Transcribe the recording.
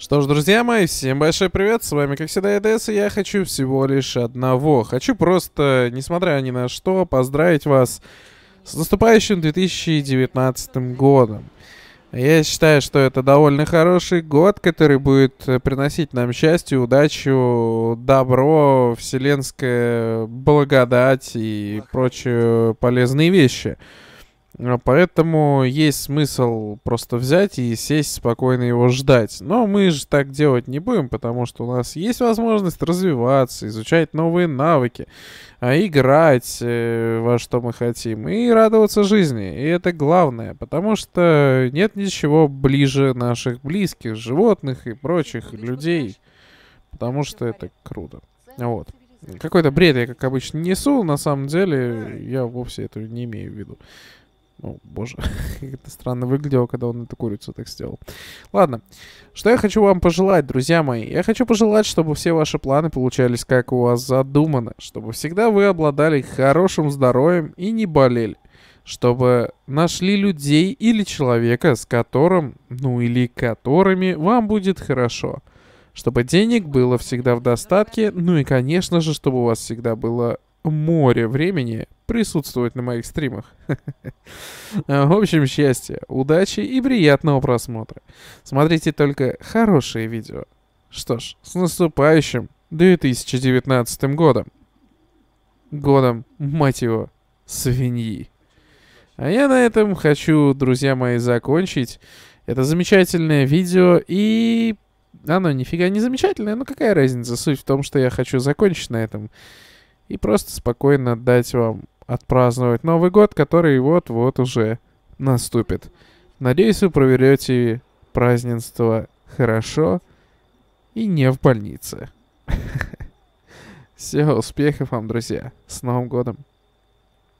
Что ж, друзья мои, всем большой привет, с вами как всегда ЭДС, и я хочу всего лишь одного. Хочу просто, несмотря ни на что, поздравить вас с наступающим 2019 годом. Я считаю, что это довольно хороший год, который будет э, приносить нам счастье, удачу, добро, вселенское благодать и прочие полезные вещи. А поэтому есть смысл просто взять и сесть спокойно его ждать. Но мы же так делать не будем, потому что у нас есть возможность развиваться, изучать новые навыки, а играть э, во что мы хотим и радоваться жизни. И это главное, потому что нет ничего ближе наших близких, животных и прочих людей, потому что это круто. Вот. Какой-то бред я, как обычно, несу, на самом деле я вовсе этого не имею в виду. Ну, боже, как это странно выглядело, когда он эту курицу так сделал. Ладно, что я хочу вам пожелать, друзья мои? Я хочу пожелать, чтобы все ваши планы получались, как у вас задумано. Чтобы всегда вы обладали хорошим здоровьем и не болели. Чтобы нашли людей или человека, с которым, ну или которыми вам будет хорошо. Чтобы денег было всегда в достатке, ну и, конечно же, чтобы у вас всегда было море времени присутствовать на моих стримах. В общем, счастья, удачи и приятного просмотра. Смотрите только хорошие видео. Что ж, с наступающим 2019 годом. Годом, мать его, свиньи. А я на этом хочу, друзья мои, закончить. Это замечательное видео и... Оно нифига не замечательное, но какая разница? Суть в том, что я хочу закончить на этом и просто спокойно дать вам отпраздновать Новый год, который вот-вот уже наступит. Надеюсь, вы проведете празднество хорошо и не в больнице. Все успехов вам, друзья. С Новым годом!